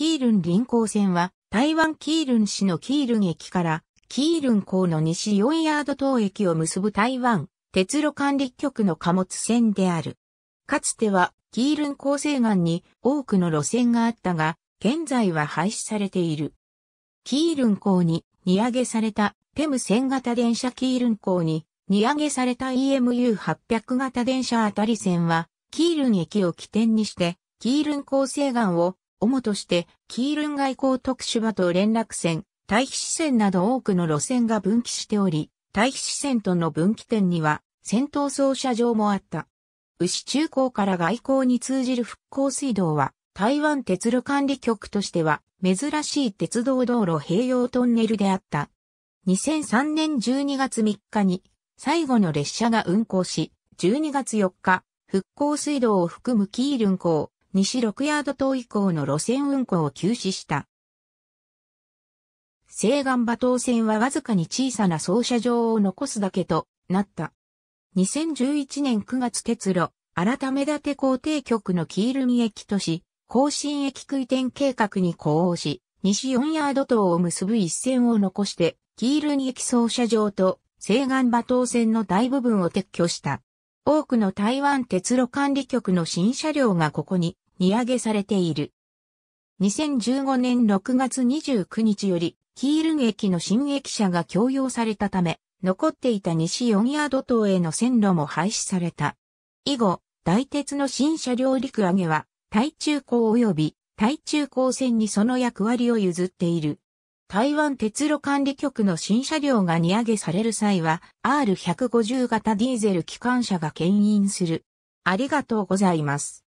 キールン臨港線は、台湾キールン市のキールン駅から、キールン港の西4ヤード島駅を結ぶ台湾、鉄路管理局の貨物線である。かつては、キールン港西岸に多くの路線があったが、現在は廃止されている。キールン港に荷上げされたテム線型電車キールン港に荷上げされた EMU800 型電車あたり線は、キールン駅を起点にして、キールン港西岸を主として、キールン外交特殊場と連絡線、対比支線など多くの路線が分岐しており、対比支線との分岐点には、戦闘操車場もあった。牛中港から外交に通じる復興水道は、台湾鉄路管理局としては、珍しい鉄道道路併用トンネルであった。2003年12月3日に、最後の列車が運行し、12月4日、復興水道を含むキールン港、西6ヤード島以降の路線運行を休止した。西岸馬島線はわずかに小さな操車場を残すだけとなった。2011年9月鉄路、改め立て工程局のキールミ駅とし、更新駅区移転計画に呼応し、西4ヤード島を結ぶ一線を残して、キールミ駅操車場と西岸馬島線の大部分を撤去した。多くの台湾鉄路管理局の新車両がここに荷上げされている。2015年6月29日より、キールン駅の新駅舎が供用されたため、残っていた西4ヤード島への線路も廃止された。以後、大鉄の新車両陸上げは、対中港及び対中港線にその役割を譲っている。台湾鉄路管理局の新車両が荷上げされる際は、R150 型ディーゼル機関車が牽引する。ありがとうございます。